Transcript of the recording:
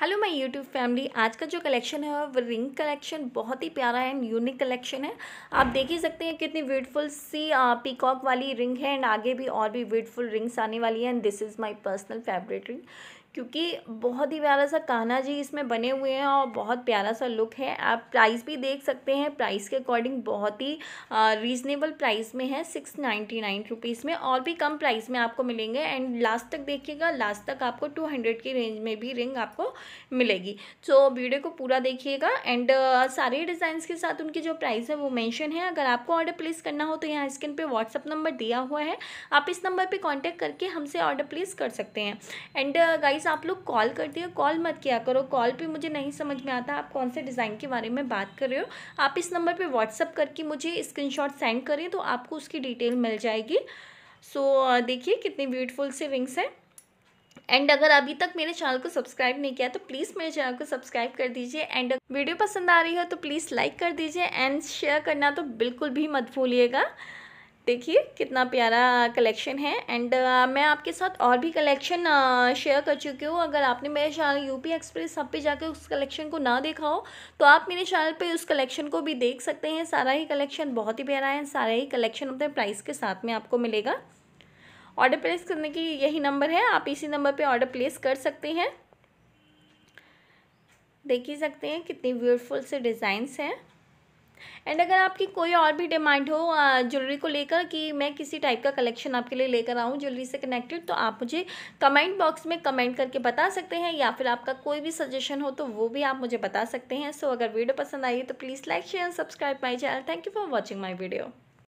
hello my YouTube family आज का जो कलेक्शन है वो रिंग कलेक्शन बहुत ही प्यारा एंड यूनिक कलेक्शन है आप देख ही सकते हैं कितनी ब्यूटीफुल सी पीकॉक वाली रिंग है एंड आगे भी और भी ब्यूटीफुल रिंग्स आने वाली है and this is my personal favourite ring क्योंकि बहुत ही प्यारा सा कान्हा जी इसमें बने हुए हैं और बहुत प्यारा सा लुक है आप प्राइस भी देख सकते हैं प्राइस के अकॉर्डिंग बहुत ही रीज़नेबल प्राइस में है सिक्स नाइन्टी नाइन रुपीज़ में और भी कम प्राइस में आपको मिलेंगे एंड लास्ट तक देखिएगा लास्ट तक आपको टू हंड्रेड की रेंज में भी रिंग आपको मिलेगी सो so, वीडियो को पूरा देखिएगा एंड सारे डिज़ाइंस के साथ उनकी जो प्राइस है वो मैंशन है अगर आपको ऑर्डर प्लेस करना हो तो यहाँ स्क्रीन पर व्हाट्सअप नंबर दिया हुआ है आप इस नंबर पर कॉन्टैक्ट करके हमसे ऑर्डर प्लेस कर सकते हैं एंड गाइस गाइस आप लोग कॉल कर हो कॉल मत किया करो कॉल पे मुझे नहीं समझ में आता आप कौन से डिज़ाइन के बारे में बात कर रहे हो आप इस नंबर पे व्हाट्सअप करके मुझे स्क्रीनशॉट सेंड करें तो आपको उसकी डिटेल मिल जाएगी सो so, देखिए कितनी ब्यूटीफुल से विंग्स हैं एंड अगर अभी तक मेरे चैनल को सब्सक्राइब नहीं किया तो प्लीज़ मेरे चैनल को सब्सक्राइब कर दीजिए एंड वीडियो पसंद आ रही हो तो प्लीज़ लाइक कर दीजिए एंड शेयर करना तो बिल्कुल भी मत भूलिएगा देखिए कितना प्यारा कलेक्शन है एंड uh, मैं आपके साथ और भी कलेक्शन शेयर uh, कर चुकी हूँ अगर आपने मेरे चैनल यूपी एक्सप्रेस सब पे जाके उस कलेक्शन को ना देखा हो तो आप मेरे चैनल पे उस कलेक्शन को भी देख सकते हैं सारा ही कलेक्शन बहुत ही प्यारा है सारा ही कलेक्शन अपने प्राइस के साथ में आपको मिलेगा ऑर्डर प्लेस करने की यही नंबर है आप इसी नंबर पर ऑर्डर प्लेस कर सकते हैं देख ही सकते हैं कितनी ब्यूटफुल से डिज़ाइंस हैं एंड अगर आपकी कोई और भी डिमांड हो ज्वेलरी को लेकर कि मैं किसी टाइप का कलेक्शन आपके लिए लेकर आऊँ ज्वेलरी से कनेक्टेड तो आप मुझे कमेंट बॉक्स में कमेंट करके बता सकते हैं या फिर आपका कोई भी सजेशन हो तो वो भी आप मुझे बता सकते हैं सो so, अगर वीडियो पसंद आई तो please like share subscribe my channel thank you for watching my video